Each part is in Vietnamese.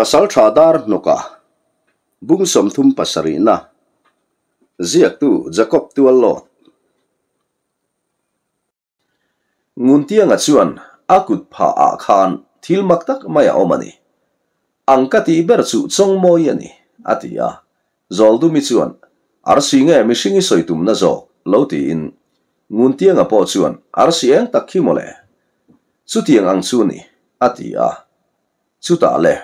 पसल थ्रा दार्नुका बुसोथु पछाडि नु जुहो गुटिङ चुहान अ खानिल म्याउने अङ्कि बर चुमो नि अति अल दु मिचुवन अर्सि मसँगै तुन जो लिइन गुन्टिङ पो चुहन अर्सङ तिमोल सू तिङ नि अति अुटे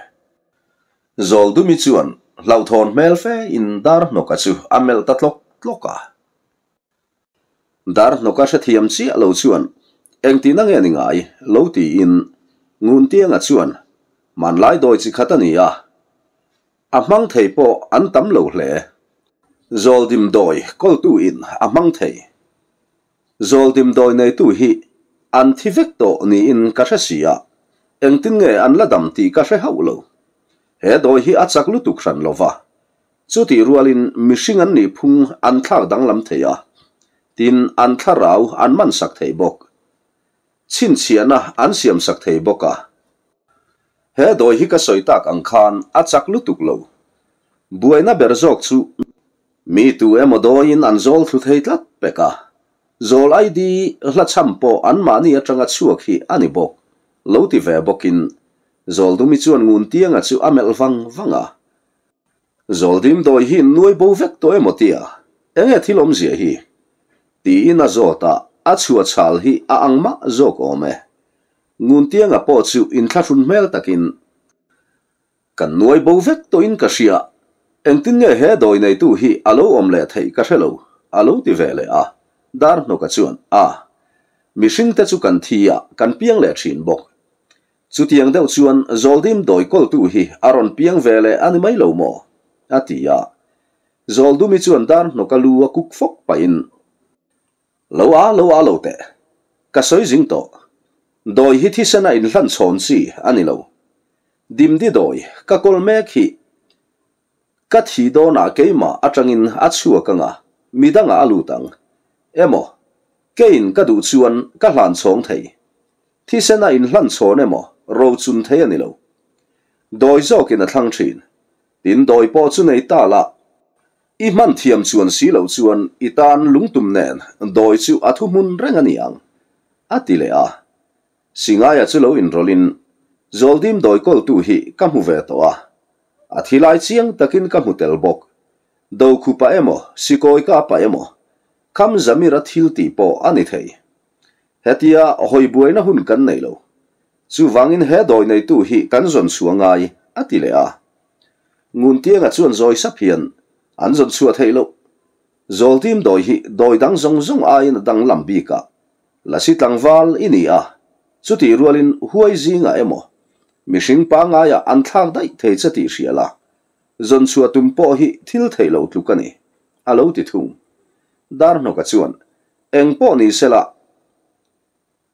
zol du mi chuan lau thon mel fe in dar no ka chu amel ta tlok tloka dar no ka sa thiam chi alo chuan eng ti na nge ngai lo ti in ngun tiang a chuan man lai doi chi khatani a a mang thei po an tam lo hle zol dim doi kol tu in a mang thei zol dim doi nei tu hi an thi vek to ni in ka sa sia eng tin nge an la dam ti ka sa hau lo he doi hi a chak lutuk ran lova chu ti rualin mihring anh nih phung an thlar đang làm thế à? tin an thla rau an man sak bốc, bok chin à an xiêm siam sak thei boka he doi hi soi soitak ang khan át a chak lutuk lo bờ berzok chu mi tu emodoin an zol thu thei tlat peka zol ai lát hla po an mani atanga chuak hi ani lâu thì về bốc in zol dum mi chuan ngun tianga chu amel wang wanga zol dim doi hi nuai bo vek to emotia enge thilom zia hi ti ina zota a chua chal hi a zo zok ome ngun tianga po chu in thlashun mel takin kan nuai bo vek to in kashia eng tin nghe he doi nei tu hi alo om le thei ka thelo alo ti vele a dar no ka chuan a mishing te chu kan thia kan piang le chin bok chutyang deuh chuan zoldim doi kol tu hi aron piang vele ani mai lo mo atia zoldumi chuan dar no ka lua kuk fok pain lo a lo a lo te ka soi jing to doi hi thi sana in hlan chon si ani lo dim di doi ka kol mek hi ka thi do na keima atangin achua kanga midanga alutang emo kein ka du chuan ka hlan chong thei thi sana in hlan chon emo ro chun thei ani lo doi zawk in a thlang thin tin doi po chu nei ta la i man thiam chuan si lo chuan i tan lungtum nen doi chu a thu mun reng ani ang a ti le a singaya chu lo in rolin zoldim doi kol tu hi ka mu ve to a a thilai chiang kinh ka mu tel bọc. Đâu khu pa emo sikoi ka pa emo kham zamira thil ti po ani thei hetia bùi buaina hun kan này lo chu in he doi này tu hi cắn xuống zon suangai ati le à? nguồn tiang a chuan rồi sap hiện, ăn zon chua thei lo zol tìm doi hi doi đang zong zong ai in dang lam bi ka la si tlang wal ini a chu ti rualin em zinga emo mishing pa nga ya an thak dai thei cha ti ria là, zon chua tum bò hi thil thei lo tlu ka à a lo ti thum dar no ka em bò po ni là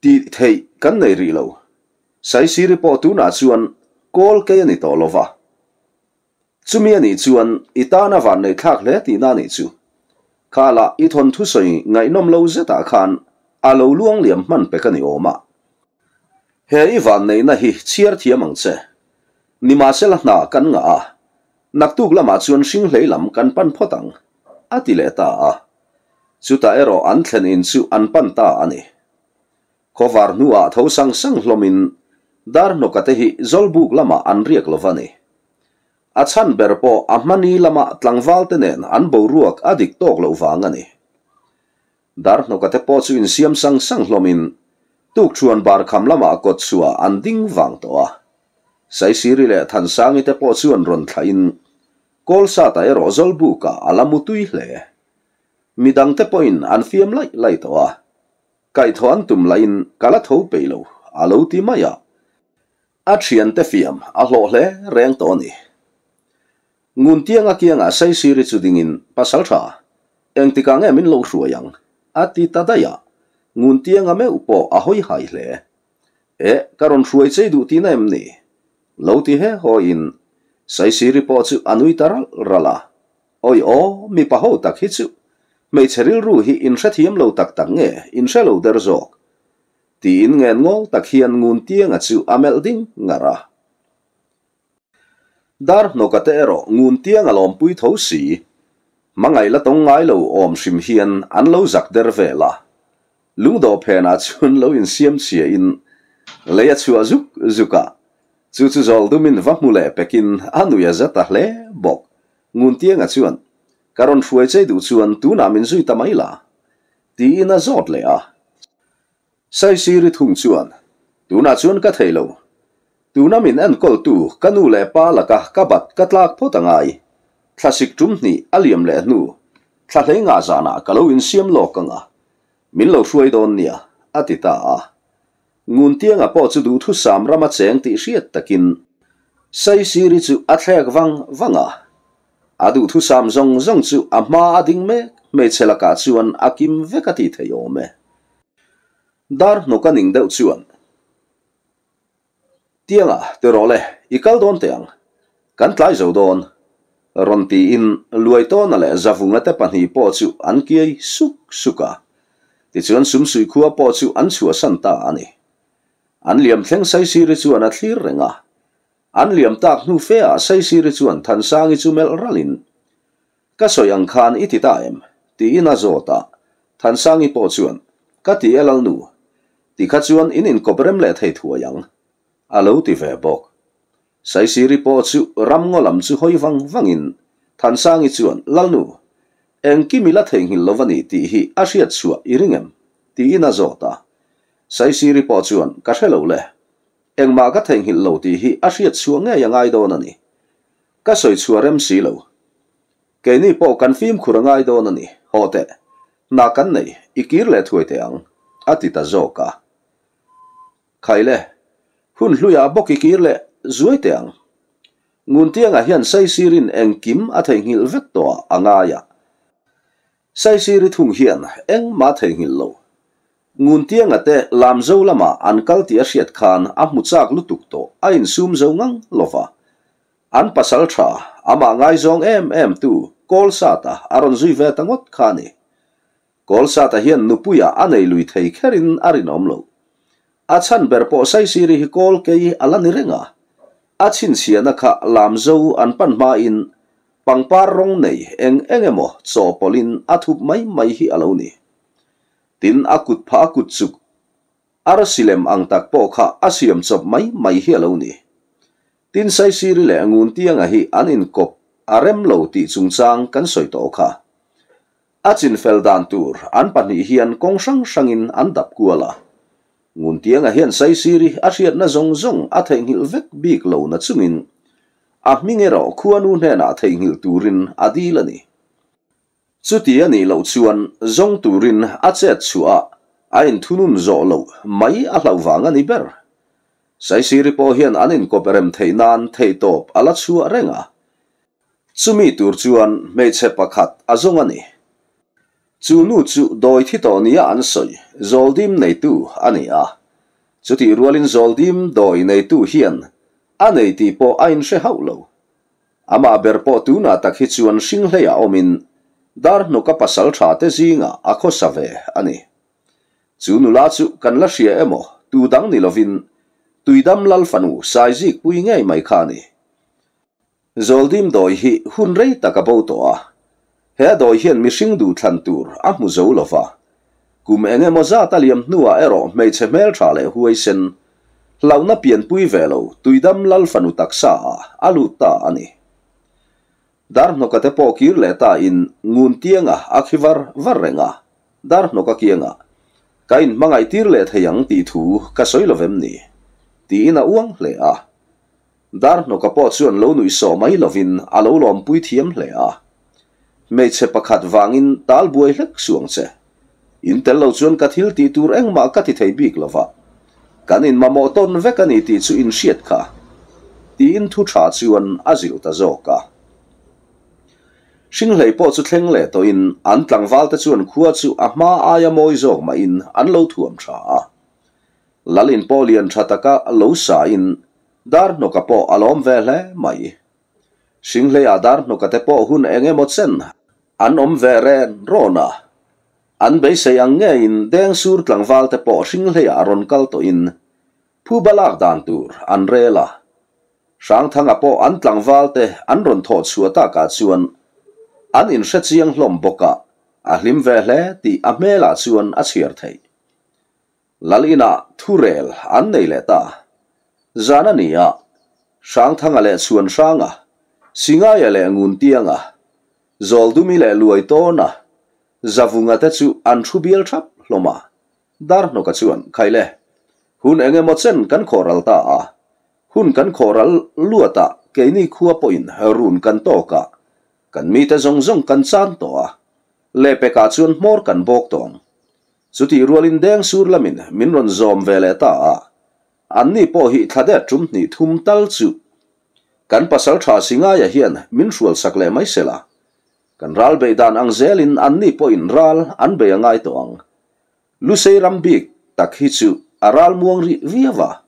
ti thei cắn nei ri lo sai siri po tu na chuan kol ke ani to lova chumi ani chuan itana van nei khak le ti na ni chu khala i thon thu soi ngai nom lo zeta khan a lo luang liam man pe kani oma he i van nei na hi chiar thiamang che ni ma sel na kan nga a nak tuk lama chuan sing hlei lam kan pan photang ati le ta a ta ero an thlen in chu an pan ta ani khovar nu a tho sang sang hlomin Dar no katehi zolbuk lama anriak lovani a berpo ahmani lama tlangvaltenen te nen an bo ruak a dik tawk lo siam sang sang lomin, tuk chuan bar kam lama akot sua an ding vang toa. sai sirile tan sangi te pawh chuan ron thlain kol sa ta ero zolbuka alamutui le. midang te poin an fiam lai lai toa. Kaitoan thon tum lain kala tho maya atsien te fiam a lohle reng toni. Ngun tiang a kiang a say siri tsu dingin pasal cha, eng tika nge min lau suayang, a ti tadaya, ngun tiang a me upo a hoi hai le, e karon suay tse du ti nem ni, lau ti he ho in, say siri po tsu anui taral rala, oi o mi pa ho tak hitsu, mei tseril ruhi in set hiem lau tak tak nge, in se lau der zog, tiin ngen ngol tak hiền ngun tiếng a à chu amel à ding ra. dar no ka te ro ngun tiang a lom pui tho si mangai la tong ngai lo om sim hiền ăn lo giặc der ve la Lúc đó phe a chun lo in siam à chia in le ya chu azuk zuka chu chu zol du min vak mule pekin anu ya za ta le bok ngun tiang a chuan karon shuai chei du chuan tu na min zui ta mai la ti in a zot le a sai siri thung chuan tuna chuan ka tu tuna min an kol tu kanu le pa la ka ka bat ka tlak pho tangai thlasik tum ni aliam le nu thlalei nga zana kalo in siam lo kanga min lo shuai don nia atita a ngun tianga po chu du thu sam rama cheng ti hriat takin sai siri chu athlek wang wanga adu thu sam zong zong chu ama ading me me chelaka chuan akim vekati theyome dar no kan ing deuh chuan tianga te role ikal don teang kan tlai zo don ron ti in luai to na le zavunga te pan hi po chu an kiai suk suka ti chuan sum sui khuwa po chu an chua san ta ani an liam thleng sai si ri chuan a thlir renga an liam tak nu fe a sai si ri chuan than sangi chu mel ralin ka soyang khan iti ta em ti in a zota than sangi po chuan ka ti elal nu ti kha chuan in in koprem le thei thua yang alo à ti ve bok sai si ripo chu ram ngolam chu hoi wang wangin than sang i chuan lalnu eng ki mila theng hin lovani ti hi a hriat chua iringem ti ina zota sai si ripo chuan ka thelo le eng ma ka theng hin lo ti hi a hriat chua nge yangai don ani ka soi chua rem si lâu ke ni po kan phim ai khurangai don ani hote na kan nei ikir le thuite ang atita zoka khaile hun hluya boki dưới zuaiteng ngun tiang a hian sai sirin eng kim a thei ngil vek to anga ya sai siri thung hian eng ma thei ngil lo ngun tiang làm lam zo lama an kal tiếc siết khan a mu chak lutuk to a in sum zo ngang lova an pasal tha ama ngai zong em em tu kol ta aron zui ve tangot khani kol sata hian nupuya ấy lui thei kherin arin omlo achan berpo sai siri hi kol ke alani renga achin siana kha lamzo anpan ma in pangpar rong nei eng engemo chopolin athup mai mai hi aloni tin akut pha akut chuk ar silem ang tak po kha asiam chop mai mai hi aloni tin sai siri le angun tianga hi anin kop arem lo ti chungchang kan soi to kha achin fel dan tur an pan hi hian kongsang sangin an dap kuala ngun tiếng à a hiện say siri a riat na zong zong a thei ngil vek bik lo na chungin a minge ro khuanu hne na thei ngil turin adil ani chuti ani lo chuan zong turin a che chua a in thunun zo lâu mai a hlau wang ani ber sai siri po hian anin koperem thei nan thei top ala chu renga à. chumi tur chuan me che pakhat a zong anh chu nu chú doi thi to nia an soi zoldim nei tu ania chu ti rualin zoldim doi này tu hiền anh ấy ti po anh ain she haulo ama berpo tu na tak hi sinh sing hleya omin dar no ka pasal tha te zinga a kho save ani chu nu la cần kan la em emo tu dang ni lovin tuidam lal fanu sai zik pui ngai mai khani zoldim doi hi hun rei takaboto a he dawi hian mi hring du thlan tur a hmu zo lova kum enge maw zat a liam hnua erawh hmeichhe hmel tha leh huai sen launa pianpui velo tuidam lal fanu taksa a alu ta ani dar hnoka te pawkir le ta in ngun tianga a khivar varrenga dar hnoka kianga kain mangai tir le theyang ti thu ka soilovem ni ti ina uang hle a dar hnoka paw chuan lo nui so mai lovin a lo lom pui thiam hle a hmeichhe pakat vangin tal buay hlek suang che intel lau chuan ka thil ti tur eng ka ti thei bik lava. kan in mamo ton vek ani ti chu in siet ka. ti in thu tha chuan ta zo ka. Sing lei po chu tleng le to in an val ta chuan kua chu a hma aia mawi zog ma in an lau tuam cha a lalin polian ka lau sa in dar no ka po alom ve hle mai lei a dar no ka te po hun enge maw chen an om veren rona an be se ang nge in deng sur tlang val te po sing le a ron kal to in phu balak dan tur an rela sang thang po an tlang val te an ron tho chua ta ka chuan an in se chiang hlom boka a hlim ve hle ti a mela chuan a chiar thei lalina thurel an nei le ta zanania sang thang ale chuan sanga singa ya le ngun tianga zawldu mi leh luai tawna zavungate chu an thu bial thap hlawma dar hno ka chuan khaile hun engemaw chen kan khawral ta a hun kan khawral luata keini khua poin herun kan tawka kan mi te zong zong kan chan to a le pe ka chuan hmor kan bok tawng chuti rualin deng sur lamin min ron zom vele ta a an ni po hi thade tum ni thum tal chu kan pasal tha singa ya hian min rual sak le mai sela kan ral be dan ang zelin an ni po in ral an be ngai to ang lu sei ram bik tak hi aral muang ri viawa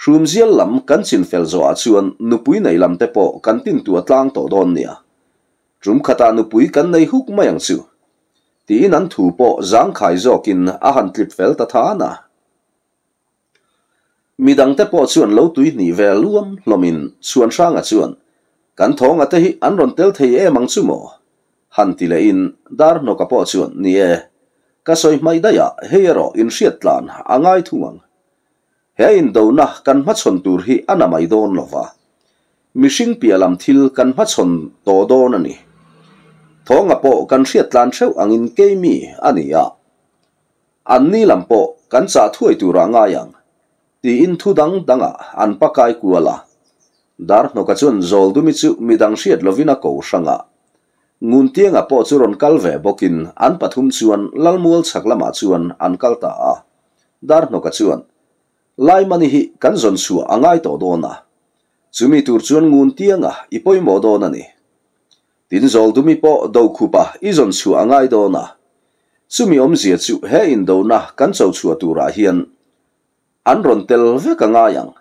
shum zial lam kan chin fel zo a chuan nupui nei lam te po kan tin tu atlang to don nia rum khata nupui kan nei huk mayang chu ti in an thu po zang khai zo kin a han clip fel ta tha na midang te po chuan lo tui ni ve luam lomin sang hranga chuan kan thong ate hi an ron tel thei em ang chu หันติเลอินดาร์นกปอชวนนี่เอก็สอยไม่ได้ยะเฮียรออินเสียตลานอ่างไอทุ่งเฮียอินดูนะกันพัชนตูรีอันนั้นไม่โดนหรอวะมิชิงเปียลำทิลกันพัชนโตโดนนี่ท้องอปอกันเสียตลานเชวอังอินเกมีอันนี้อะอันนี้ลำปอกันสาถ้วยตูร่างไงยังตีอินทุดังดังอ่ะอันปะกายกัวละดาร์นกจวนโจลดูมิจุมิดังเสียดลวินาโกสังอ่ะ ngun tianga po chu ron bokin an pathum chuan lalmual chhak chuan an kal a dar hnoka chuan lai mani hi kan zon su angai to dona chumi tur chuan ngun tianga i poimo dona ni tin zol dumi po do khupa i zon su angai dona chumi om zia chu he in do na kan chau chu atura hian an ron tel ve ka nga yang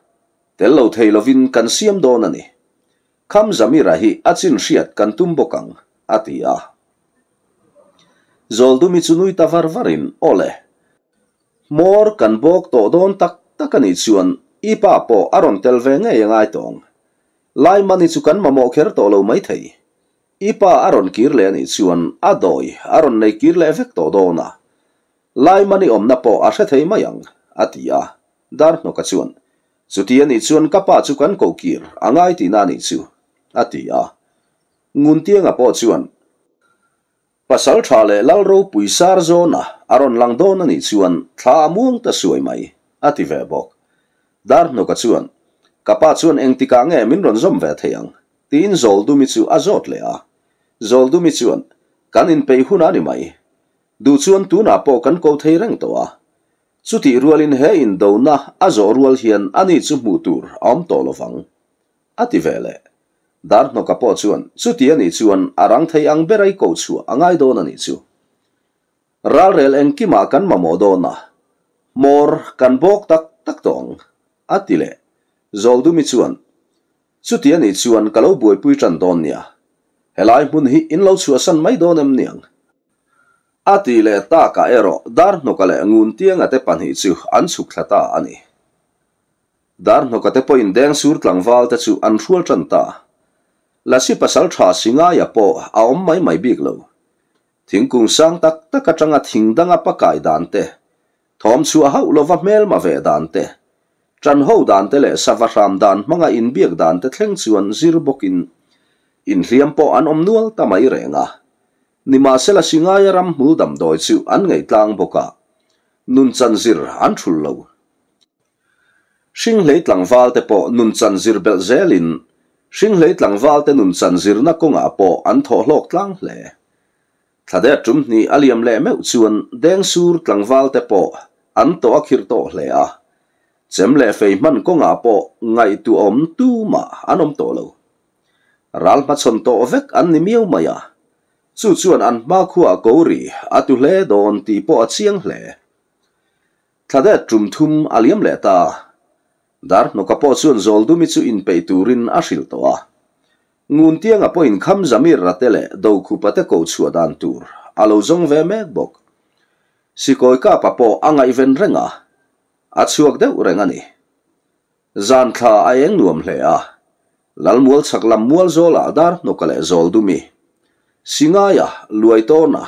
tel lo thei lovin kan siam dona ni kham zamira hi achin hriat kan tumbokang atia. Ah. Zoldu micunui ta varvarin ole. Mor kan bok to don tak takani chuan ipa po aron telve nge yangai tong. Lai mani chukan mamo kher to lo mai thei. Ipa aron kirle ani chuan adoi aron nei kirle vek to dona. Lai mani omna po a thei mayang atia. Ah. Dar no ka chuan. Chuti ani chuan kapa chukan ko kir angai ti na ni chu. Atia. Ah ngun tiang a po chuan pasal tha le lal ro pui sar zona aron lang don ani chuan thla muang ta suai mai ati ve bok dar no ka chuan kapa chuan eng tika nge min ron zom ve theyang tin zol du mi chu azot le a zol du mi chuan kan in pei hun ani mai du chuan tu na po kan ko răng reng to a chu ti rualin he in do na azo rual hian ani chu mu tur am to lovang ati vele nó bao dartno ka po chuan chuti ani chuan arang thei ang berai ko chu angai don ani chu ral rel en kima kan mamo dona mor kan bok tak tak tong atile zoldu mi chuan chuti ani chuan kalo bùi pui tran don nia helai muốn hi in lo chu asan mai don em niang atile ta ka ero dartno kale ngun tiang ate pan hi chu an suk thlata ani dartno ka te poin deng sur tlangwal te chu anh hrual tran ta lasi pasal cha singa ya po aom mai mai big lo thing kung sang tak tak ka changa thing dang a pakai dan te ma ve dan chan ho dan le sa dan manga in biak dan te thleng chuan zir po an om nual ta mai renga ni ma sela singa ya ram hul dam doi an ngai tlang boka nun chan shing le tlang val po nun chan zir hring hlei tlangval te nun san zirna konga po an thawhlawk tlang hle thade tum ni aliam le me chuan deng sur tlangval te po an to akhir to hle a chem le fei man konga po ngai tu om tu ma anom to lo ral ma chon to vek an ni miu maya chu chuan an ma khuwa kori atu hle don ti po achiang hle thade tum thum aliam le ta dar no kapo chun zol mi chu in pei turin a hril to a ngun tiang a poin kham zamir ratele do khu pate ko chua dan tur alo zong ve me bok koi ka papo anga even renga a chuak deuh renga ni zan tha a eng nuam hle a chak lam mual zola dar no kale zol dumi singaya luaitona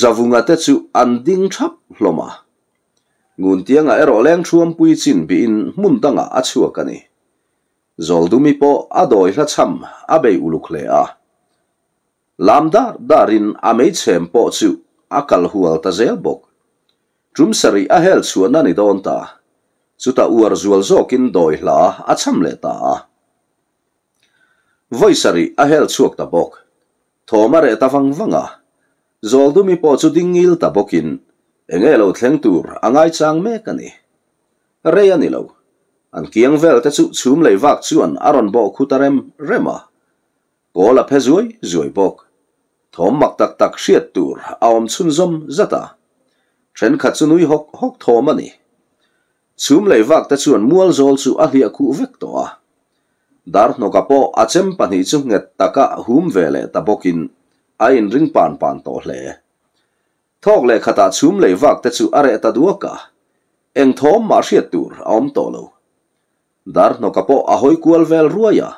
zavunga te chu anding thap hloma ngun tianga ero leng chuam pui chin bi in mun danga a chua kani zol du mi po adoi la cham abe uluk le a lamda darin amei chem po chu akal hual ta zel bok chum sari a hel chu na ni don ta chuta uar zual zokin doi la a cham le ta a voi sari a hel chuak ta bok thomare ta vang vanga zol du mi po chu dingil ta bokin eng e lo thleng tur angai chang mek ani rei ani lo an kiang vel te chu chhum lei vak chuan aron bo khutarem rema kola phe zuai zuai bok thom mak tak tak hriat tur aom chun zom zata then kha chu nui hok hok thom ani chhum lei vak te chuan mual zol chu a hlia khu vek to a dar no kapo achem pani chu nget taka hum vele tabokin a in ring pan pan to hle thok le khata chum le vak te chu are ta duaka eng thom ma hriat tur om tolo dar no kapo ahoi kual vel ruaya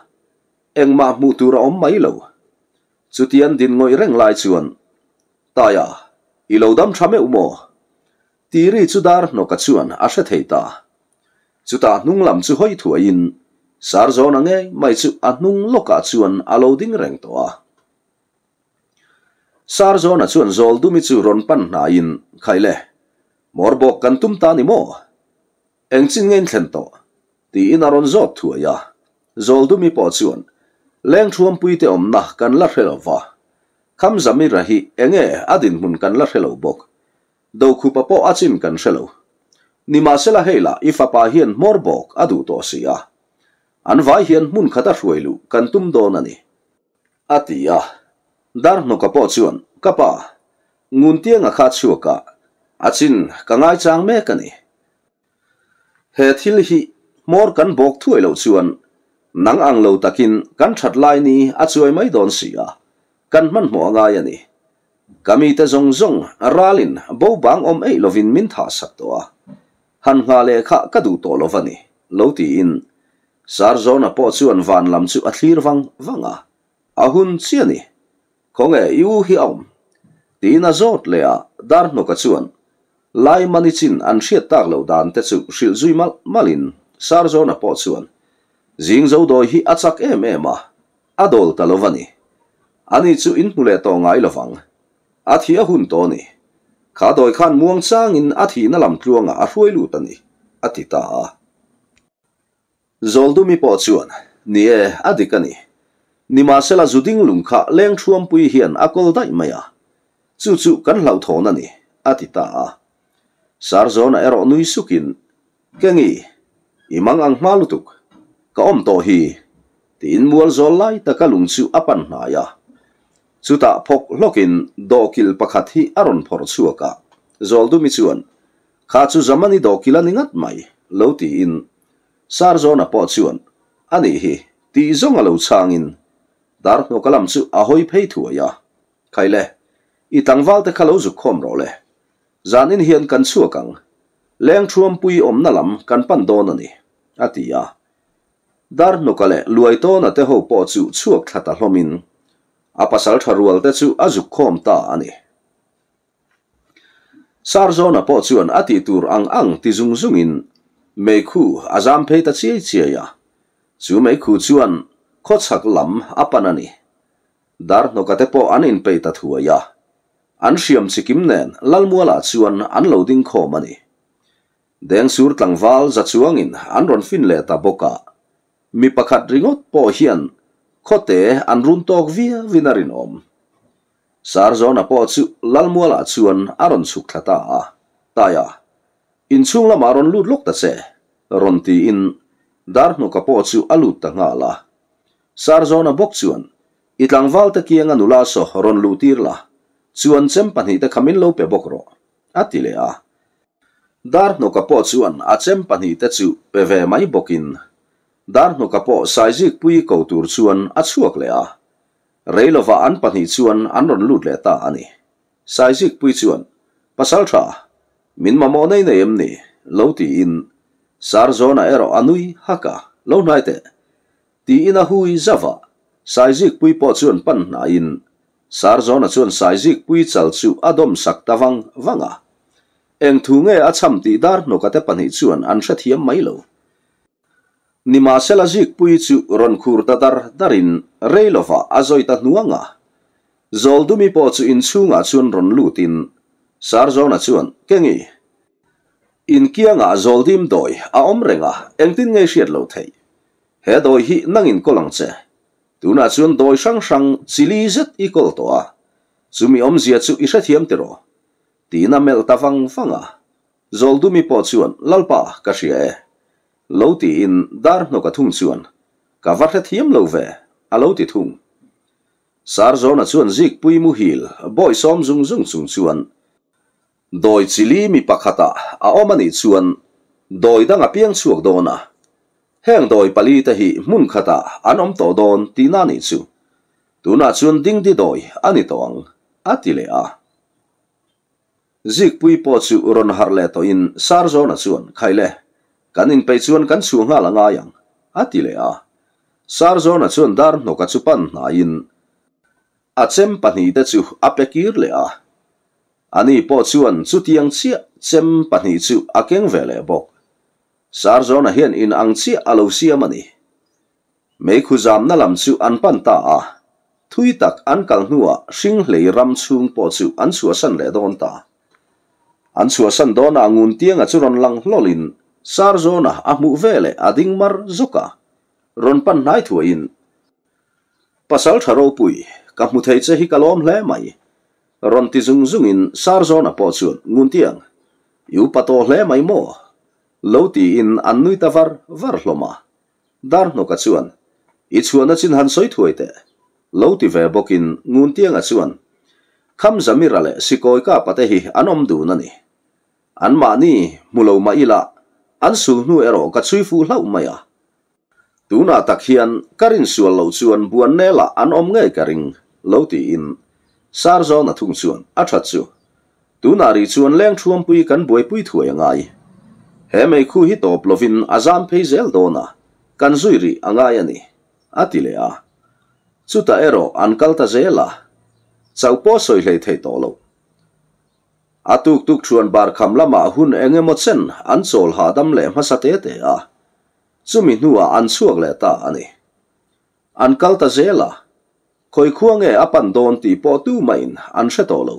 eng ma mu tur om mai lo chutian din ngoi reng lai chuan taya ilo dam thame umo tiri chu dar no ka chuan a hre theita chuta hnung lam chu hoi thua in sarjon ange mai chu a hnung loka chuan alo ding reng toa. a sar zo na chuan zol dumi chu ron pan hnaiin khaile morbok kan tum ta ni mo eng chin ngen thlen to ti in a ron zot thua ya zol dumi po chuan leng thuam pui te om na kan la hrel wa kham zami rahi enge adin mun kan la hrelo bok do khu pa po achin kan hrelo ni ma sela heila ifa pa hian morbok adu to sia an vai hian mun khata hruilu kan tum donani atiya dar no kapo chuan kapa ngun tianga kha chuaka achin kangai chang me kani he thil hi mor kan bok thuai lo chuan nang ang lo takin kan that lai ni a chuai mai don sia kan man mo anga ya ni kami te zong zong ralin bo bang om ei lovin min tha sak to a han nga le kha ka du to lo vani lo ti in sar zona po chuan van lam chu a thlir wang wanga ahun chiani konge juhi om. Di na zot lea dar no kaan. Lai manitsin an siet taglo da an tetsu sil zui mal malin sar zo na potsuan. Zing zo doi hi atsak em ema. Adol talovani. Ani tsu in mule to ngai lovang. At hi ahun toni. Ka doi kan muang sang in at hi na lam tluang a huay lutani. At hi taa. Zoldu mi potsuan. Nie adikani. Nie adikani. nima sela zuding lungka leng chuan pui hian akol dai maya chu chu kan lau thona ni atita a sar zona ero nui sukin kengi imang ang malutuk ka om to hi tin lai ta ka apan na ya chu lokin do kil pakhat hi aron zol du mi chuan zamani do kila ningat mai lo po chuan ani hi ti changin ดาร์นกัลัมสุอาหอยเพย์ถัวยาใครเล่อีตังวัลเต์ขาลือุคอมรอเล่จานินเฮียนกันสัวกังเลี้ยงชวนปุยอมนัลัมกันปันโดนันี่อติยาดาร์นกัลเล่ลวยโตนัดเดาปอดสุชัวขัดตาลมินอาปัสสัลทารวัลตสุอาจุคอมตาอันนี่ซาร์โซนาปอดส่วนอติทูร์อังอังติซุงซุงอินเม่คูอาจามเพย์ตัดเชียเชียยาจูเม่คู่วน khotsak lam apanani dar no ka te po anin peita thua ya an siam sikim nen lalmuala chuan an lo ding kho mani deng sur tlangwal za chuangin an ron fin le ta boka mi pakhat ringot po hian khote an run tok via vinarin om sarzona po chu lalmuala chuan aron suk thlata taya in chung lama ron lut lok ta che ron ti in dar no ka po chu alut ta ngala Sarzona bok chuan itlang val ta kiang anu la so ron lu tir la chuan chem pan hi ta khamin lo pe bok ro atile a dar no kapo chuan a chem pan hi ta chu pe ve mai bokin dar no kapo saizik pui ko tur chuan a chuak le a reilova an pan hi chuan an ron lut le ta ani saizik pui chuan pasal tha min mamo nei nei em ni lo ti in sarzona ero anui haka lo nai te ti in a hui zawa sai zik pui po chuan pan na in sar zona chuan sai zik pui chal chu adom sak tawang wanga eng thu nge a cham ti dar no ka pan hi chuan an sha thiam mai lo nima sela zik pui chu ron khur ta dar darin reilova azoi ta nuanga zoldumi po chu in chunga chuan ron lutin sar zona chuan kengi in kianga zoldim doi a omrenga renga engtin nge shiat lo thei he doi hi nangin kolang che tuna chun doi sang sang chili zet i kol to a chumi om zia chu i tiệt rồi, ro tina mel ta fang fanga zol du mi po chuan lalpa ka ria e lo ti in dar no ka thung chuan ka var thiam lo ve lâu lo thùng, thung sar zona chuan dịch pui mu hil boy som zung zung chung đôi chỉ chili mi pakhata a đôi đang doi danga piang chuak na heng doi pali te hi mun khata an om to don ti na ni chu tu na chun ding di doi ani tong ati le a zik pui po chu ron har le to in sar zo na chuan khai le kan in pe chuan kan chu nga la nga yang ati le a sar zo na chuan dar no ka chu pan na in a chem pani te chu a pe kir le a ani po chuan chu tiang chia chem pani chu a keng ve le bok sarjon a hian in ang chi alo siam ani mei khu zam na lam chu an pan ta a thui tak an kal nuwa hring hlei ram chung po chu an chua san le don ta an chua san don a ngun tiang a churon lang hlolin sarjon a mu vele ading mar zoka ron pan nai thuin pasal tharo pui ka mu thei che hi kalom hle mai ron ti zung zung in sarjon a po chu ngun tiang yu pato hle mai mo lâu ti in an nui ta var var hloma dar no ka chuan ít chuan a chin han soi thuai te lo ti ve bokin ngun tiang a chuan kham zamira le sikoi ka pate hi anom du na ni an ma ni mulo ma ila an su nu ero ka chui fu hlau maya tuna tak hian karin sual lo chuan buan nela an om nge karing lâu ti in sar zo na thung chuan a that tu na ri chuan leng thuam pui kan bui pui thuai ngai he mai khu hi tawp lovin azam phei kan zui ri ero ankalta ta zela chaupo soi hlei thei to lo atuk tuk chuan bar kam lama hun engemaw chen an chawl ha dam le hmasa te a chumi hnuwa an le ta ani ankal zela khoi khuange apan don ti po tu main an hre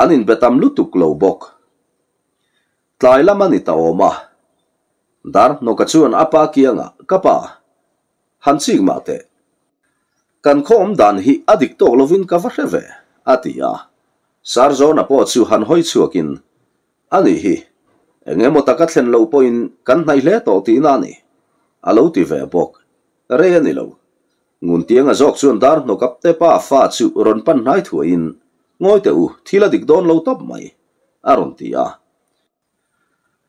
anin betam lutuk lo bok tlai làm anh ta ôm à? oma dar no ka chuan apa kianga kapa hanchik ma te kan khom dan hi adik to lovin ka va reve atia sar zona po chu han hoi chuakin ani hi engemo taka thlen lo poin kan nai hle to ti na ni alo ti ve rồi anh lâu. lo ngun tianga jok chuan dar no kap te ba fa chu run pan nai thuin ngoi te u thila dik don lo top mai aron ti a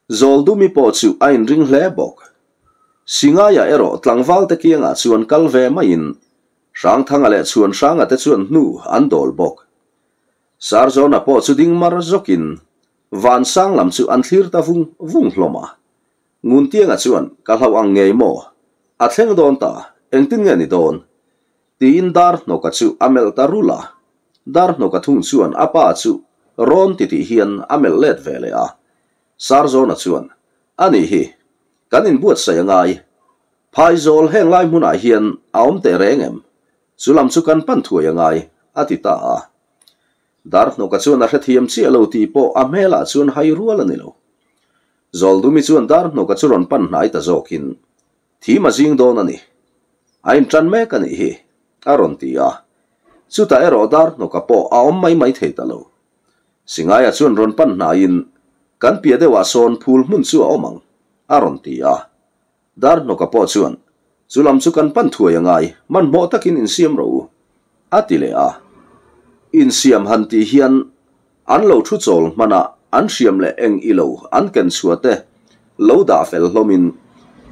zoldu mi po chu ain ring hle bok singa ya ero tlangwal te kianga chuan kalve ma in rang thanga le chuan sanga te chuan nu an dol bok sarzona po chu ding mar zokin van sang lam chu an thlir ta vung vung hloma ngun tianga chuan ka hlau ang ngei mo a thleng don ta engtin nge ni don ti in dar no ka chu amel ta rula dar no ka thung chuan apa chu ron ti ti hian amel let vele a sar zawn a chuan ani hi kan in buat sei ngai phai zawl heng lai hmunah hian aom te rengem chulam chu kan pan thuai ngai ati ta a dar no ka chuan a hret hiam chi alo ti po a mela chuan hai rual ani lo zol dumi chuan dar no ka churon pan hnai ta zokin thi ma jing don ani ain tran me ka ni hi aron ti a chu ta ero dar no ka po aom mai mai thei ta lo singaya chuan ron pan hnain kan pia de wa son phul mun chu omang aron ti a dar no ka po chuan chulam chu kan pan thuai angai man mo takin in siam ro atile a in siam han ti hian an lo thu chol mana an siam le eng ilo lo an ken chuate lo da fel hlomin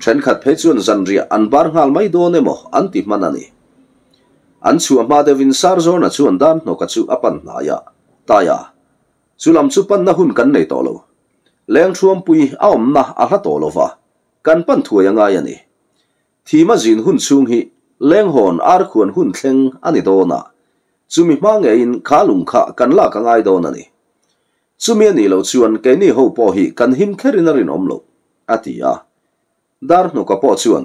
then khat phe chuan zan ria an bar ngal mai do nemo an ti manani an chu ma de vin sar zo na chuan dan no ka chu apan na ya ta ya chulam chu pan na hun kan nei to lo แรงช่วงปุยเอาหน้าอาตัวลฟ้ากันปั้นถั่วยังไงนี่ที่มาจีนหุ่นซุงฮีแรงหอนอาร์ควนหุ่นเซ็งอันนี้โดนนะจุ่มีมังเอินขาลุงขากันลากง่ายโดนนนี่จู่มีนี่เราชวนแกนี่หูพ่อฮีกันหิมแค่รินารินอมลูกอาทิยาดาร์นุกับพ่อชวน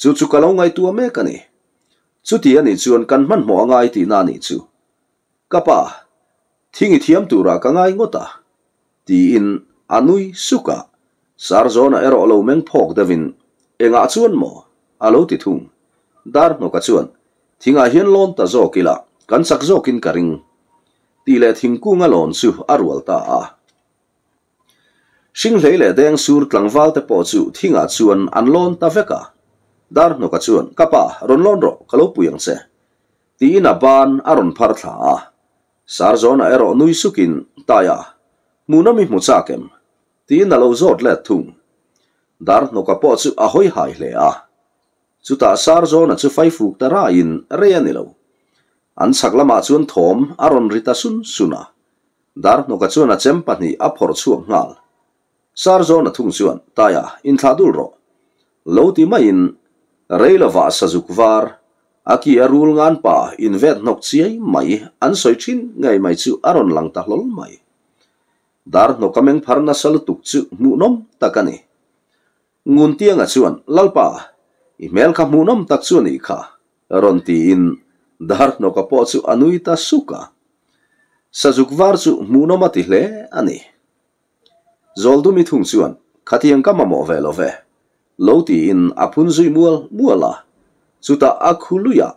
จุ่จุ่ก็ลงง่าตัวเมกันนี่จุ่ที่อันนี้ชวนกันมันหม้อง่ายที่นั่นนี่จู่ก็ป้าทีิ้งที่ยมตัวรักง่ายงด่าที่อิน anui suka sarzona ero lo meng phok davin enga chuan mo alo ti thung dar no ka chuan thinga ah hian lon ta zo kila kan sak zo kin karing ti le thingkunga lon su arwal ta a sing lei le deng sur tlangwal te po chu thinga ah chuan an lon ta veka dar no ka chuan kapa ron lon ro kalo puyang se ti na ban aron phar tha a sarzona ero nui sukin taya muna mi mu chakem ti na lâu zot le thung dar no ka po chu a hoi hai le à, chu ta sar zo na chu fai fuk tara in anh ani lo an sak lama chuan thom aron rita sun suna dar no ka chuan a chem pahni a phor chu ngal sar zo na thung chuan ta ya in thla dul ro lo ti ma in reilova sa zuk var aki arul ngan pa in vet nok chiai mai an soi thin ngai mai chu aron lang ta hlol mai dar no kameng pharna sal tuk chu mu nom takani ngun anga chuan lalpa email ka mu nom tak chu ni kha ron ti in dar no ka po chu anuita suka sajuk var chu mu ati hle ani zoldu mi thung chuan khatiang ka velo ve loti in apun zui mual muala chuta akhuluya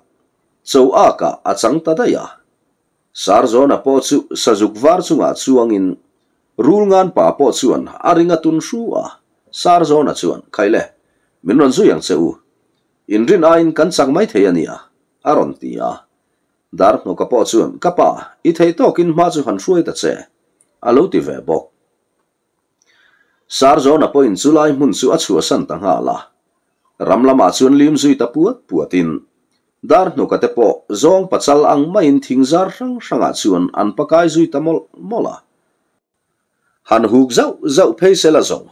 chau aka achang tadaya sarzona po chu sajuk var chunga chuangin rul ngan pa po chuan a ringa tun hru a sar zona chuan khaile min ron zu yang cheu in rin a in kan chang mai thei ania a ron ti a dar no ka po chuan kapa pa i thei to ma chu han hruai ta che a lo ti ve bok sar zona po in chulai mun chu a chu san tang ha la ramlama chuan lim zui ta puat puatin dar no kate po zong pachal ang main thingzar rang ranga chuan an pakai zui mol mola hàn han huk zau zau phei se la zong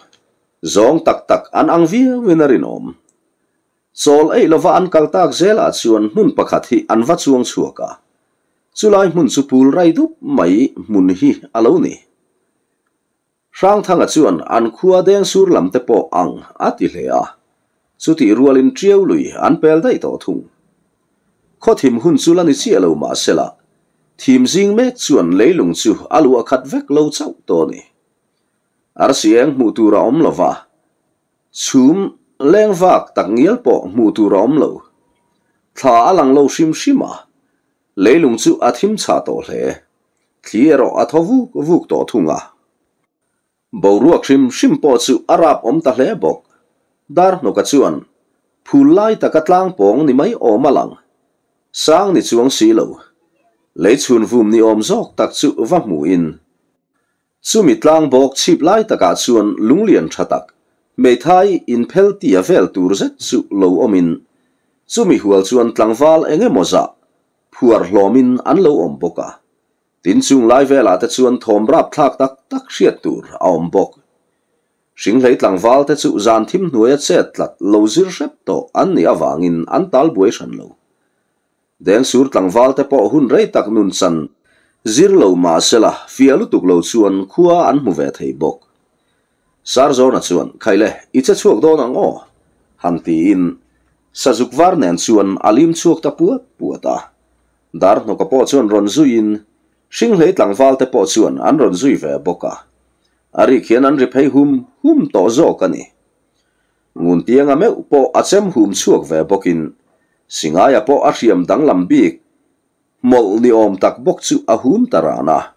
zong tak tak an ang via winarin om chol ei lova an là tak zel a chuan hmun ăn hi an va cả chuaka chulai hmun chu pul rai dup mai mun hi alo à ni rang thanga à chuan an khua deng sur lam te po ang ati hle a à. chu ti rualin triau lui an pel dai to thung kho thim hun chu lani chi alo ma sela thim jing mek chuan leilung chu alu akhat vek lo chau to ni อาเสียงมูตูรอมลวะซูมเลงวักตักเงียบปอมูตูรอมลท่าหลังลราชิมซิมะเลยลงจู่อาทิมชาโตเลที่รออาทวุกวุกต่อทุงะบอรวกซิมซิมปอจูอาราบอมตะเลบกดาร์นกัจจวันผู้ไล่ตะกัดลังปองนิ่ไม่ออกมาลังสร้างนิ่จวงสีลวเลยชวนฟูมนิ่อมจอกตักจู่วัามูอิน chumi tlang bok chip lai taka chuan lunglian thatak meithai in phelti a vel tur zet chu lo omin chumi hual chuan tlangval enge moza phuar hlomin an lo om boka tin chung lai vela te chuan thom rap thlak tak tak hriat tur a om bok hring hlei tlangval te chu zan thim hnuai a chet tlat lo zir hrep to an ni awangin an tal buai hran lo deng sur tlangval te pawh hun rei tak nun chan Zir zirlo ma sela fialu tuk lo chuan khua an mu ve thei bok sar zona chuan khaile icha chuak don ang o hanti in sajuk var nen chuan alim chuak ta puat puata dar no ka po chuan ron zuin hring hle tlang val te po chuan an ron zui ve boka ari khian an ri phei hum hum to zo ka ni ngun tianga me po achem hum chuak ve bokin singaya po a hriam dang lam bik mol ni om tak bok chu ahum tarana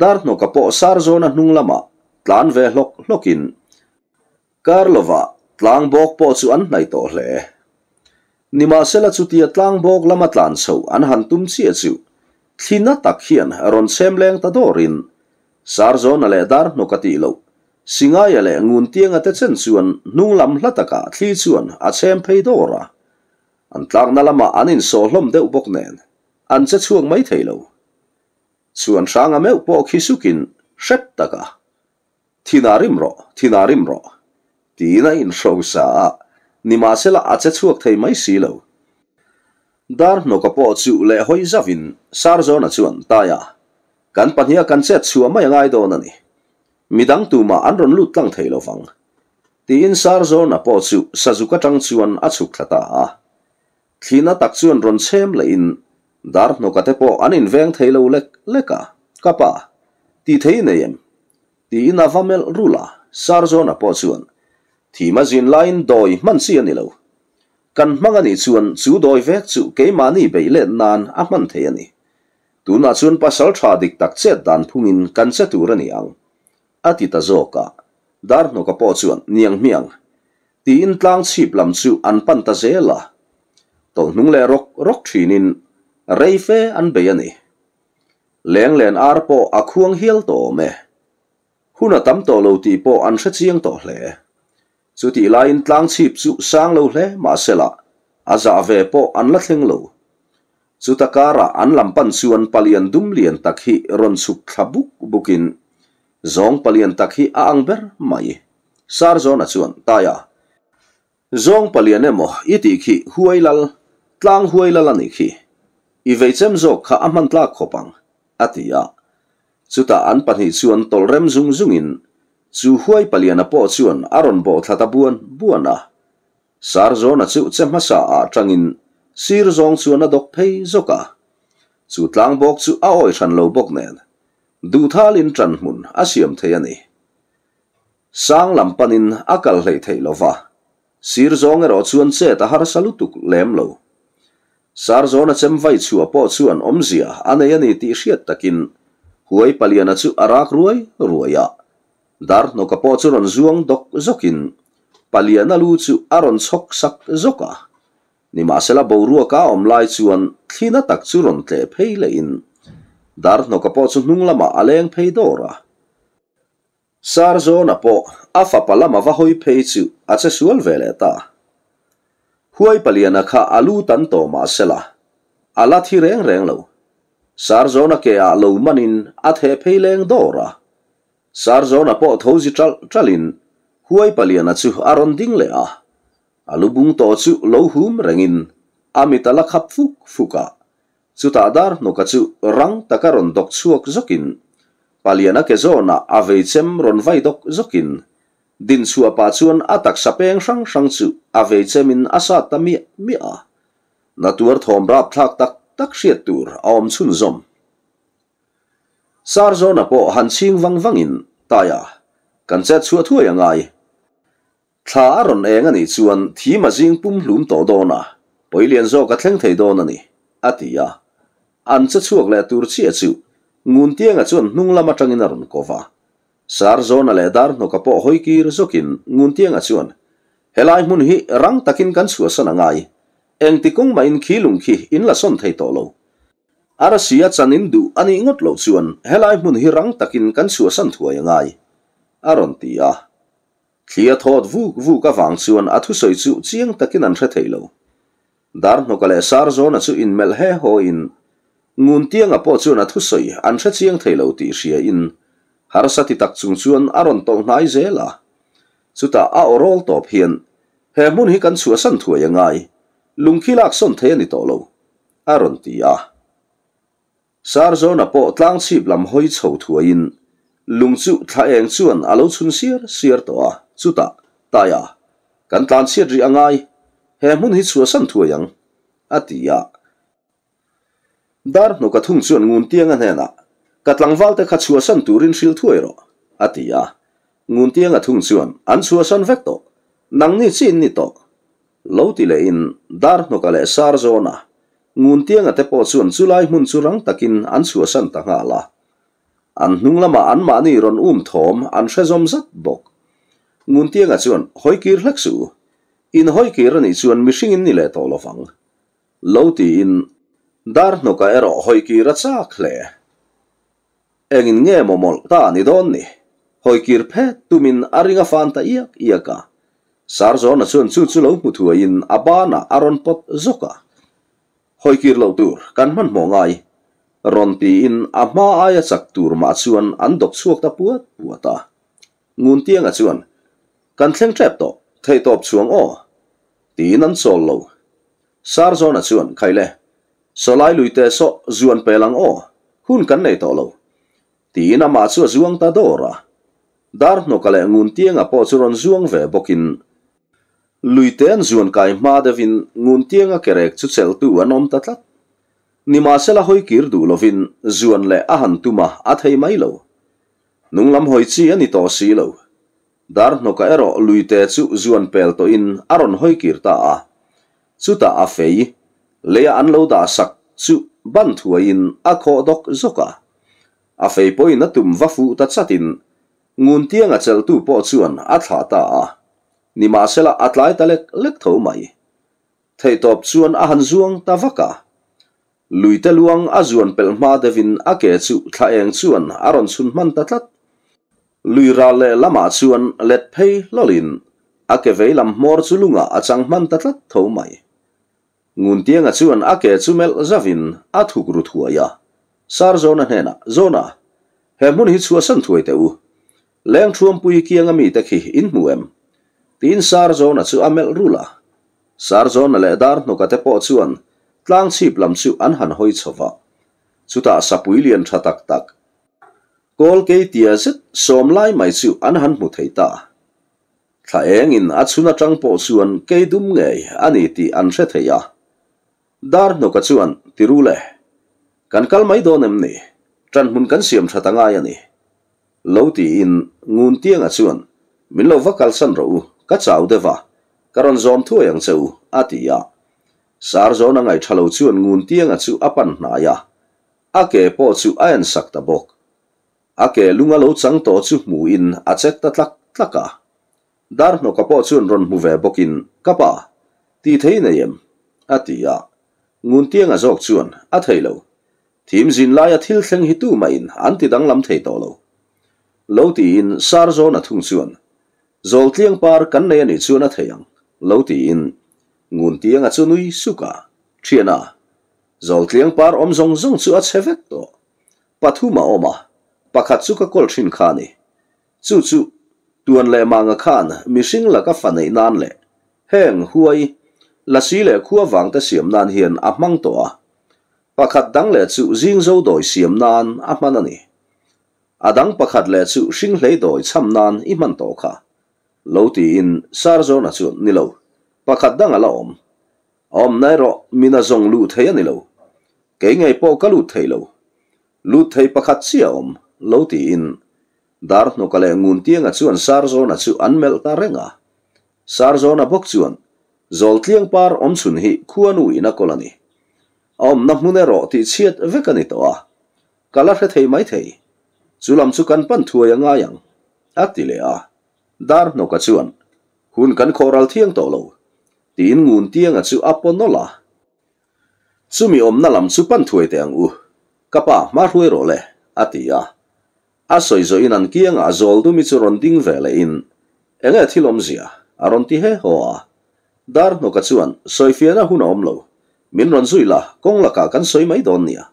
dar no po sar zona nung lama tlan ve lok lokin karlova tlang bok po chu an nai to hle nima sela chu tia tlang bok lama tlan so an han tum chi chu thina tak hian ron sem leng ta dorin sar zona le dar no kati lo singa ya le ngun tianga te chen chuan nung lam hlataka ah, thli chuan a chem phei dora an tlang na lama anin so hlom deuh bok nen อันจะช่วงไม่เทเลส่วนสางเมอพอคิิสุกินเช็ดตากะที่นาริมรอที่นาริมรอทีน่าอินโชสานิมาเสลอาจจะช่วงี่ไม่สีเลดาร์นกพอจูเล่หอยจาวินสารโซน่วนตายากันปัญญากันเร็จช่วงไม่ง่ายโดนนี่มีดังตัวมาอันรุนลุดตั้งเทยลฟังทีนสารโซนพอจูสาจุกจังชวนอาชุกตาที่น่าตักชวนรุนเชมเลยอิน dar no kate po an in veng thailo lek leka kapa ti thei neyem ti na vamel rula zona po chuan thì ma duyên lain đòi mặn xia nì lâu. Cần mắc anh chuan chú đòi vét chú kế mà nì bấy lệ nàn áp mặn thế anh. tu nà chuan bà sáu trà địch tạc chết đàn phung in cần sẽ tù ra À tì ta dô cả. Đar nô cà po chuan niang miang. Tì in tlang chịp làm chú ăn bắn ta dễ là. Tổ nung lệ rốc rốc trì nín reife an bây ani leng len ar po akhuang hiel to me huna tam to lo ti po an hre chiang to hle chu ti la in tlang chip chu sang lo hle ma sela aza ve po an la thleng lo chu takara an lampan suan palian dum lian tak hi ron suk thlabuk bukin zong palian tak hi a ber mai sar zona chuan taya zong palian emo iti khi huailal tlang huailal ani khi i veichem zo kha aman tla khopang atia ta an pan hi chuan rem zung zungin chu huai palian po chuan aron bo thlata buan buana sar zo na chu chema sa a tangin sir zong chuan a dok phei zoka chu tlang bok chu a oi ran lo bok nen du thal in tran hun a siam thei ani sang lam panin akal hlei thei lova sir zong ero chuan che ta har salutuk lem lo sarzona tsem vai chu apo chu an omzia anaya ni ti shiat takin huai paliana chu arak ruai ruaya dar no kapo chu ron zuang dok zokin paliana lu chu aron chok sak zoka ni masala boru ka omlai chu an thina tak chu ron te pheile in dar no kapo chu nung lama aleng pheidora sarzona po afa palama va hoi pheichu ache sual veleta ta huai paliana kha alu tan to ma sela ala thi reng reng lo sarzona ke a lo manin a the pheleng dora sarzona po thoji tral tralin huai paliana chu aron ding le a alubung to chu lo hum rengin amitala khap fuk fuka chuta dar no ka chu rang takaron dok chuak zokin paliana ke zona avei chem ron vai dok zokin din chua pa chuan atak sapeng rang rang chu ave chemin asa tami mi a na tuar thom rap thak tak tak riat tur om chun zom sar zo na po han ching wang wang in ta ya kan cha chua thu ya ngai tha ron eng ani ma jing pum hlum do na poilian zo ka thleng thei ni ati ya an le tur chi chu ngun tianga chuan hnung lama tangin ron ko va sar zona le dar no kapo hoi ki zokin ngun tianga chuan helai mun hi rang takin kan su sana ngai eng tikung ma in khilung khi in la son thei to lo ara sia chanin du ani ngot lo chuan helai mun hi rang takin kan su san thuai ngai aron ti a thlia thot vu vu ka wang chuan athu soi chu chiang takin an re thei lo dar no kale sar zona chu in mel he ho in ngun tianga po chuan athu soi an re chiang thei lo ti sia in har sa ti tak chung chuan a ron nai hnai zela chuta a orol top hian he mun hi kan chua san thuai angai lungkhi son the ni to lo a ron ti a sar zo na po tlang chip lam hoi chho thuai in lung chu thla eng chuan alo chun sir sir to a chuta ta ya kan tlan siat ri angai he mun hi chua san thuai ang a ti a dar no ka thung chuan ngun tiang an hena katlangwal te kha chua san turin sil thuiro atia ngun tiang a thung chuan an chua san vek to nang ni chin ni to lo ti le in dar no kale sar zona ngun tiang ate po chuan chulai mun churang takin an chua san ta nga la an hnung lama an ma ni ron um thom an zom zat bok ngun tiang a chuan hoi kir lak su in hoi kir ni chuan mishing in ni le to lo fang lo ti in dar no ka ero hoi kir a le engin nghe ngemo mol don donni. Hoi kirpe tumin aringa fanta iak iaka. Sarzo na sun sun sulo mutua in abana aron pot zoka. Hoi kir lau tur kan man mo ngai. Ronti in ama aya sak tur ma suan andok suak ta puat puata. Ngun tiang suan. Kan thleng trep to thei top suang o. Tin an sol lo. Sarzo na suan khaile. Solai luite so zuan pelang o. Hun kan nei to lo. Tiin ama su zuang ta dora. Dar no kale ngun tiang à, apo churon zuang ve bokin. Luiten zuan kai ma de vin ngun tiang a à kerek chu chel tu an à om ni ma se la hoi kir du lo vin zuan le ahan tuma at hei mai lo. Nung lam hoi chi ni to si lo. Dar no ka ero luite chu zuan pel to in aron hoi kir ta a. Chu ta a fei. Leia an lo da sak chu ban thua in a kho dok zoka a fei poi na tum va fu ta chatin ngun tiang ở chel tu po chuan a thla ta à, ni mà ma át lại ta lek lek tho mai thei top chuan a hàn zuang ta vaka à. lui te luang a zuan pel ma devin a ke chu thla eng chuan a ron sun man ta tlat lui ra le lama chuan let pay lolin a ke vei lam mor chu lunga a chang man ta tlat tho mai ngun tiang a chuan a ke chu mel zavin a thuk ru thuaya sar zona hena zona he mun hi chua san thuai te u leng thuam pui kianga mi te khi in muem. tin sar zona chu amel rula sar zona le dar no ka po chuan tlang chip lam chu an han hoi chowa chuta sapui lian tha tak tak kol ke tia zet som lai mai chu an han mu thei ta thla eng in achuna tang po chuan ke dum ngei ani ti an re theya dar no ka chuan tirule kan kal mai don nem ni tran hun kan siam tha tanga ya ni lo ti in ngun tiang a chuan min lo vakal san ro ka chau dewa karon zom thu yang cheu atia sar zo na ngai thalo chuan ngun tiang a chu apan na ya ake po chu ayan sakta bok ake lunga lo chang to chu mu in a chek ta tlak tlaka dar no ka po chuan ron mu ve bokin kapa ti thei na yem atia ngun tiang a jok chuan a thei lo Thìm zin lai a à thil kheng hitu tu ma in an ti dang lam thei to lo. Lo ti in sar zo na thung chuan. Zol tiang par kan nei ani chuan a theyang. Lo ti in ngun tiang a chu nui suka. Thian a. Zol tiang par om zong zong chu a chevet to. Pathu ma oma. Pakhat chu ka kol thin kha ni. Chu chu tuan le ma nga khan mi sing la ka fa nei nan le. Heng huai la si le khuawang ta siam nan hian a mang to a pakhat dang le chu jing zo doi siam nan a man ani adang à pakhat le chu hring hlei doi cham nan i man to kha lo ti in sar zo na chu ni lo pakhat dang ala à om om nai ro mina zong lu thei ani à lo ke ngai po ka lu thei lo lu thei pakhat sia om lo ti in dar no kale ngun tianga chuan sar zo na chu anmel ta renga sar zo na bok chuan zoltliang par om chun hi khuanu ina kolani om na hmun erawh tih chiat vek ani to a kala hre thei mai thei chu lam chu kan pan thuai anga yang a ti le a dar no ka chuan hun kan khoral thiang to lo tin ngun tiang a chu aponola chu mi om na lam chu pan thuai te ang u kapa ma ruai ro le a ti a a soi zo in an kiang a zol du mi chu ron ding ve le in enge thilom zia a ron ti he ho a dar no ka chuan soi fiana hun om lâu min ron zui la kong la ka kan soi mai don nia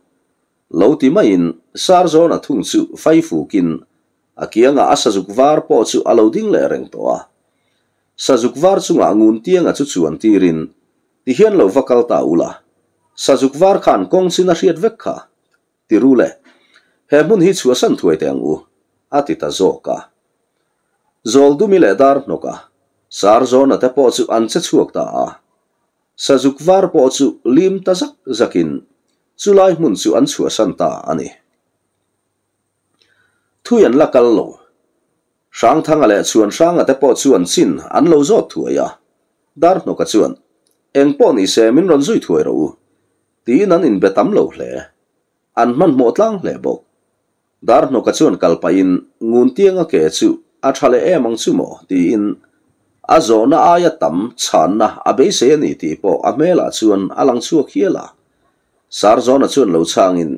lo ti mai in sar zo na thung chu fai fu à kin akianga asa zuk var po chu à alo ding le reng to a sa zuk var chunga ngun tianga chu chuan tirin ti hian lo vakal ta la. sa zuk var khan kong sina riat vek kha ti ru le he mun hi chu san thuai teng u ati ta zo ka zol du mi le dar noka sar zo na te po chu an che chuak ta a sa zukvar po chu lim ta zak zakin lai mun chu an chua san ta ani thuyan la kal lo sang thang ale chuan sang ate po chuan chin an lo zo thuaya dar no ka chuan eng po ni se min ron zui thuai ro ti nan in betam lo hle an man mo tlang hle bok dar no ka chuan kalpa in ngun tianga ke chu a thale emang chu mo ti in a na aya tam channa a be se ni ti po a mela chuan alang chu khiela sar zawna chuan lo changin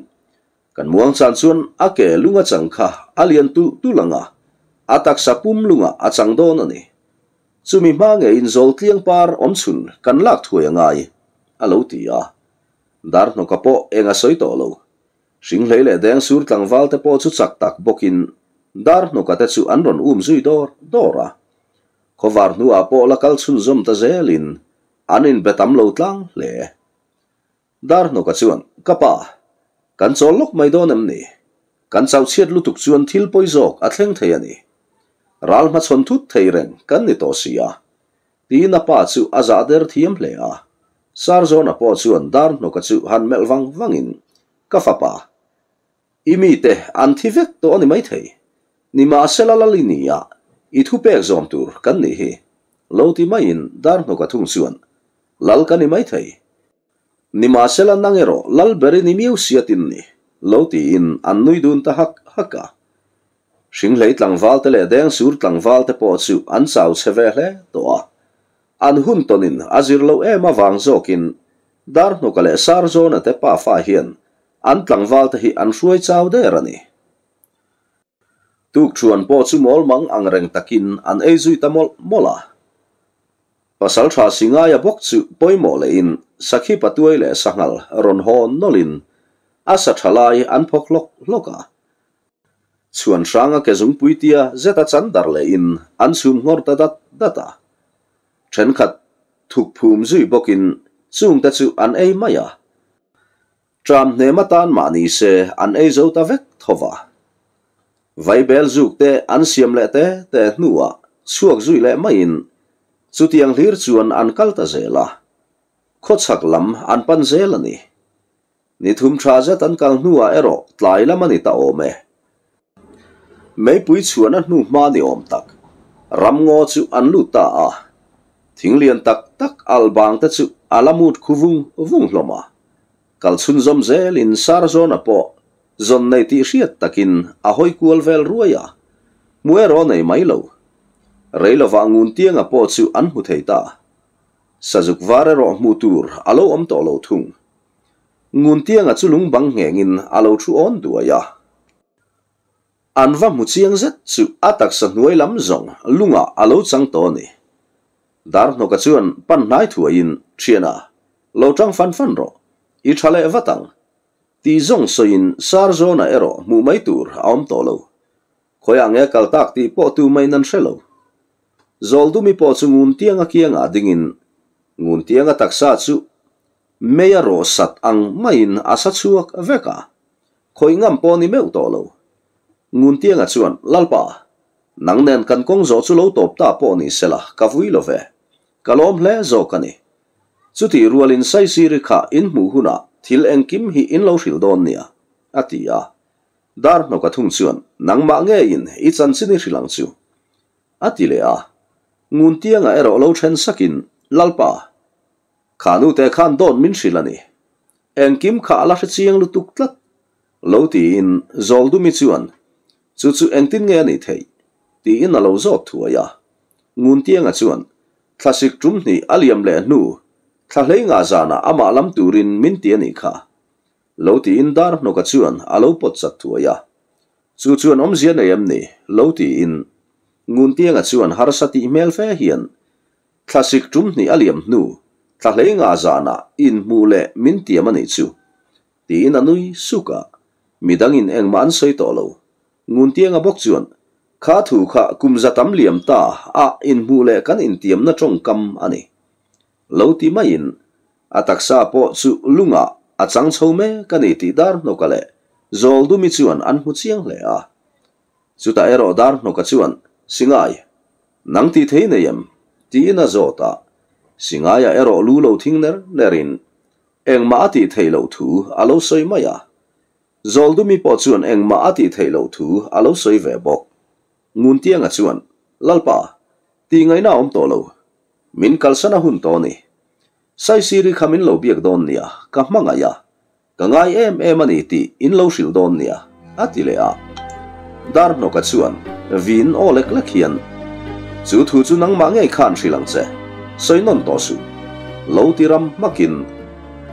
kan muang chan chuan a ke lunga changkha alian tu tu langa atak sapum lunga achang don ani chumi ma nge in zol tliang par om chun kan lak thuai ngai alo ti a dar no kapo enga soi to lo sing leile deng sur tlang val te po chu chak tak bokin dar no kate chu anron um zui dor dora khawar hnuah pawh la kal chhun zawmta zelin an betam lo tlang hle dar hnuka no chuan kapa kan chawl lok mai dawn em ni kan chau chiat lutuk chuan thil poi zawk a thleng thei ani ral ma chhon thut thei reng kan ni to sia ti na pa chu aza der thiam hle a sar zona po chuan dar hnuka no chu han mel wang wangin ka fa pa imi te an thi vek to ani mai thei ni ma selala linia i thu pek zom tur kan ni hi lo ti mai in dar no ka thung chuan lal ka ni mai thei ni ma sela nang ero lal beri ni miu siatin ni lo ti in an nui dun ta hak haka hring lei tlang val te le deng sur tlang val te po chu an sau cheve hle to a an hun tonin azir lo e ma wang zokin dar no ka le sar zona te pa fa hian an tlang val te hi an hruai chau de rani tuk chuan po chu mol mang ang reng takin an ei zui tamol mola pasal tha singa ya bok chu poimo le in sakhi patuai le sangal ron hon nolin asa thalai an phok lok loka chuan ranga ke zung puitia zeta chan dar le in an sum ngor ta dat data then khat thuk phum zui bokin chung ta chu an ei maya tram ne matan mani se an ei zo ta vek thova วัยเบลจุกเตอันเสียมเลเตเตนัวช่วงจุยเล่ไม่ินสุดยังเหลือชวนอันกัลตาเซล่ะโคดรสักลำอันปันเซลนี่นิทุมชาจะตันกัลนัวเอร์ตายละมันิตาโอเมไม่ปุยชวนนู่มาเดียมตักรำงอจุอันลุตตาทิ้งเลียนตักตักอัลบังแต่จุอัลมูดคุวงวุ่งลมากัลซุนจอมเซลินซาร์โซนอปอ zon nei tih hriat takin a hoikual vel ruaia mue raw nei mai lo reilovah ngun tianga pawh chu an hmu thei ta sazuk vare rawh hmu tur alo om to tawh lo thung ngun tianga chu lung bang nghengin a lo thu on duaia an va mu chiang zet chu atak sa hnuai lam zong lunga a lo chang tawh ni dar hnoka chuan pan hnai thuain thiana lo tang fan fan ro i thale vatang ti zong soin sarzo na ero mu mai tur aom tolo. Koy ang e kaltak ti po tu may nan shelo. Zoldu mi po su ngunti ang akiang adingin. Ngunti ang ataksatsu. Meya sat ang main asatsuak veka. Koy ngam po ni meu tolo. Ngunti ang atsuan lalpa. Nang nen kan kong zo tsulo top ta po ni sela ve. Kalom le zo kani. Tsuti rualin say sirika in muhuna. thil eng kim hi in lo hril don nia atia dar no ka thung chuan nang ma nge in i chan sini hrilang chu atile a ngun tianga ero lo then sakin lalpa khanu te khan don min hrilani eng kim kha la hri chiang lu tuk tlat lo ti in zol du mi chuan chu chu eng tin nge ani thei ti in a lo zot thua ya ngun tianga chuan classic tum ni aliam le nu thà thlai nga zana ama lam turin min tiền ani kha lâu ti in dar no ka chuan alo pot chat thua ya chu chuan om zia nei am ni lo ti in ngun tianga chuan har sati email fe hian classic tum ni aliam nu thlai nga zana in mu le min ti amani chú ti in anui suka midang in eng man soi to lo ngun tianga bok chuan kha thu kha kum zatam liam ta a in mu le kan in tiam na trong kam ani lo ti ma in a taksa po chu lunga a à. à, chang chho me ka ni ti dar no ka le zol du mi chuan an hu chiang le à, chu ta ero dar no ka chuan singai nang ti thei ne yam ti na zota singai a à, ero lu lo thing ner nerin eng ma ti thei lo thu a lo soi ma ya zol du mi po chuan eng ma ti thei lo thu a lo soi ve bok ngun tiang a chuan lalpa ti ngay na om to lo min kalsana hun to ni sai siri khamin lo biak don nia ka hmanga ya ka ngai em em ani ti in lo shil don nia ati le a dar no ka chuan vin o lek lek hian chu thu chu nang ma nge khan lang che soi non to su lo tiram makin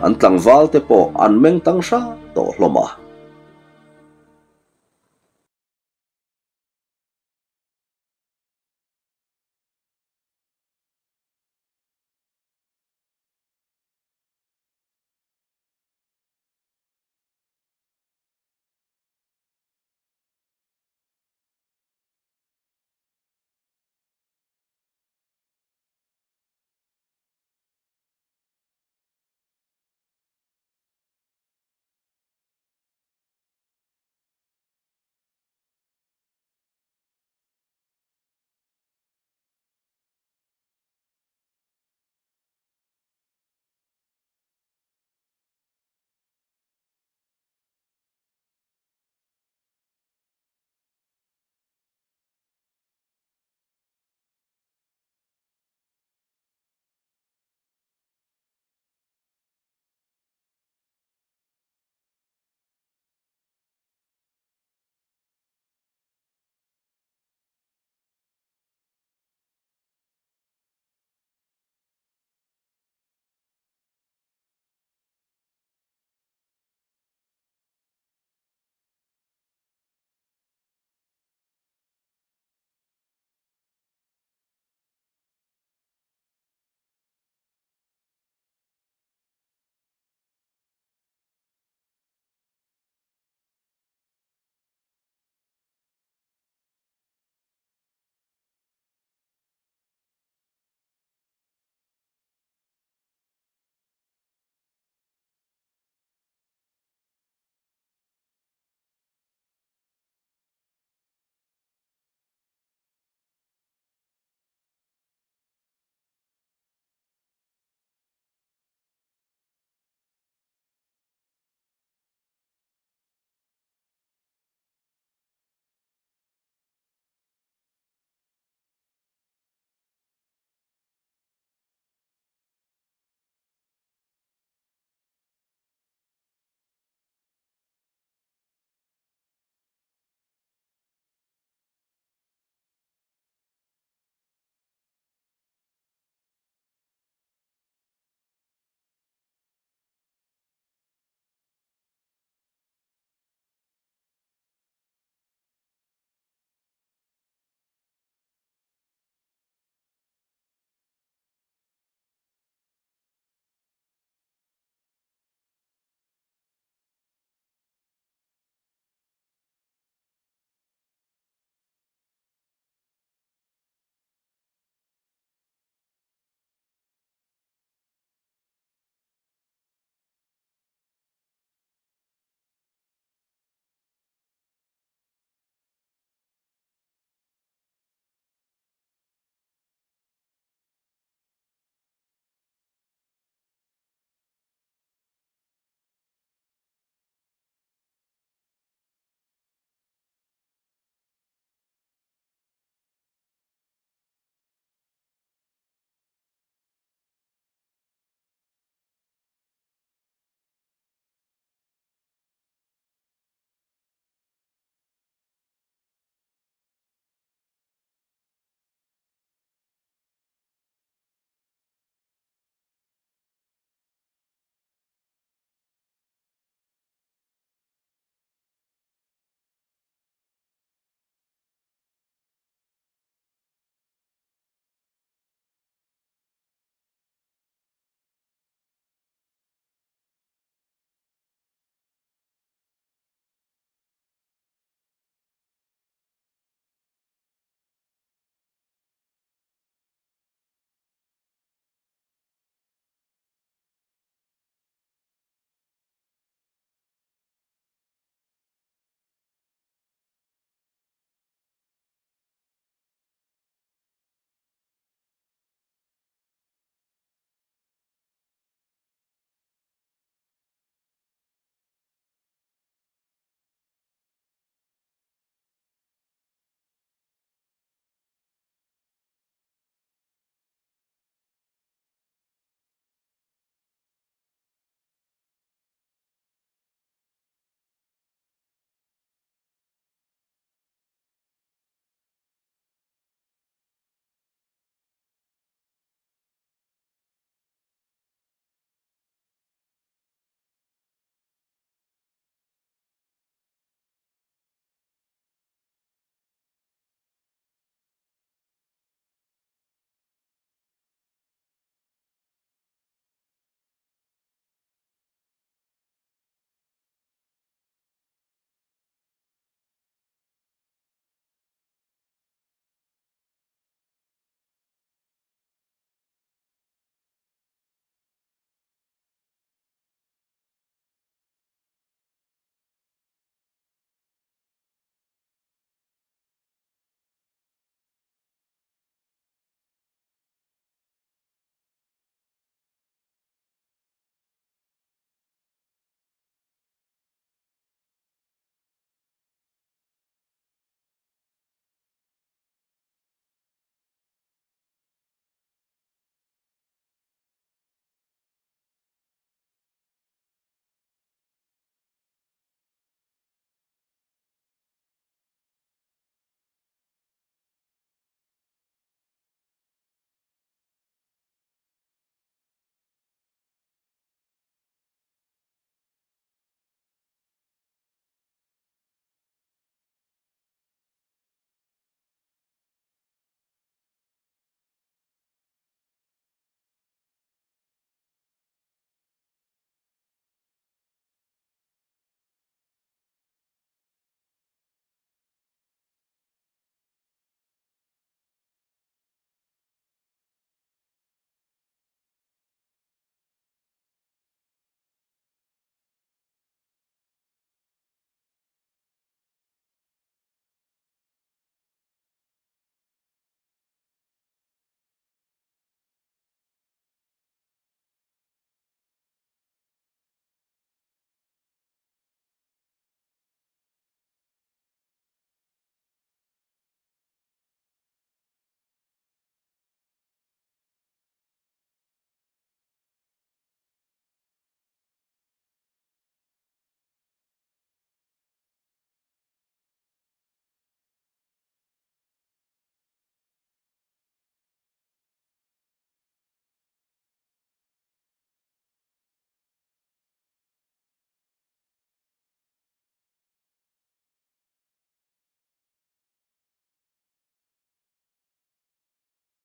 an tlang val te po an meng tang sha to hloma